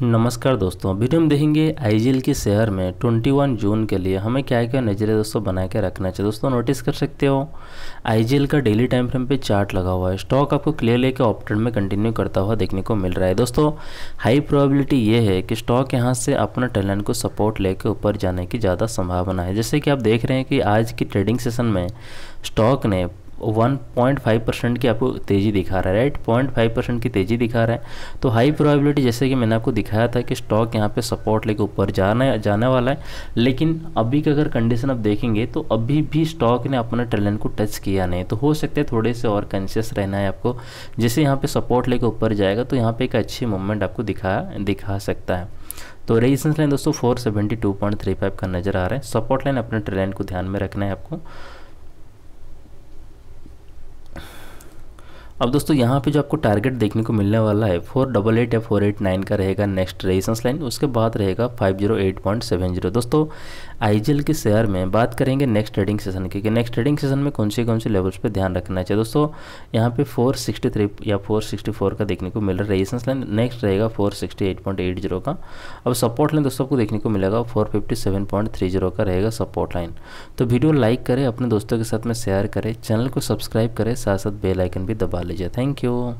नमस्कार दोस्तों वीडियो तो हम देखेंगे आई के शेयर में 21 जून के लिए हमें क्या क्या नज़रिया दोस्तों बना के रखना चाहिए दोस्तों नोटिस कर सकते हो आई का डेली टाइम फ्रेम पे चार्ट लगा हुआ है स्टॉक आपको क्लियर लेके ऑप्टेड में कंटिन्यू करता हुआ देखने को मिल रहा है दोस्तों हाई प्रोबेबिलिटी ये है कि स्टॉक यहाँ से अपना टैलेंट को सपोर्ट लेके ऊपर जाने की ज़्यादा संभावना है जैसे कि आप देख रहे हैं कि आज की ट्रेडिंग सेशन में स्टॉक ने वन पॉइंट फाइव परसेंट की आपको तेज़ी दिखा रहा है राइट पॉइंट फाइव परसेंट की तेज़ी दिखा रहा है तो हाई प्रोबेबिलिटी जैसे कि मैंने आपको दिखाया था कि स्टॉक यहाँ पे सपोर्ट लेके ऊपर जाना जाने वाला है लेकिन अभी का अगर कंडीशन आप देखेंगे तो अभी भी स्टॉक ने अपना ट्रेलन को टच किया नहीं तो हो सकता है थोड़े से और कॉन्शियस रहना है आपको जैसे यहाँ पर सपोर्ट लेकर ऊपर जाएगा तो यहाँ पर एक अच्छी मूवमेंट आपको दिखा दिखा सकता है तो रेजिस्टेंस लाइन दोस्तों four seventy two point three five का नज़र आ रहा है सपोर्ट लाइन अपने ट्रेलन को ध्यान में रखना है आपको अब दोस्तों यहाँ पे जो आपको टारगेट देखने को मिलने वाला है फोर डबल एट या फोर एट नाइन का रहेगा नेक्स्ट रेजिस्टेंस लाइन उसके बाद रहेगा five zero eight point seven zero दोस्तों आईजीएल के शेयर में बात करेंगे नेक्स्ट ट्रेडिंग सेशन की कि नेक्स्ट ट्रेडिंग सेशन में कौन से कौन से लेवल्स पे ध्यान रखना चाहिए दोस्तों यहाँ पे फोर सिक्सटी थ्री या फोर सिक्सटी फोर का देखने को मिल रहा है रेजिस्टेंस लाइन नेक्स्ट रहेगा four sixty eight point eight zero का अब सपोर्ट लाइन दोस्तों आपको देखने को मिलेगा four fifty seven point three zero का रहेगा सपोर्ट लाइन तो वीडियो लाइक करें अपने दोस्तों के साथ में शेयर करें चैनल को सब्सक्राइब करें साथ साथ बेलाइकन भी दबा कॉलेज थैंक यू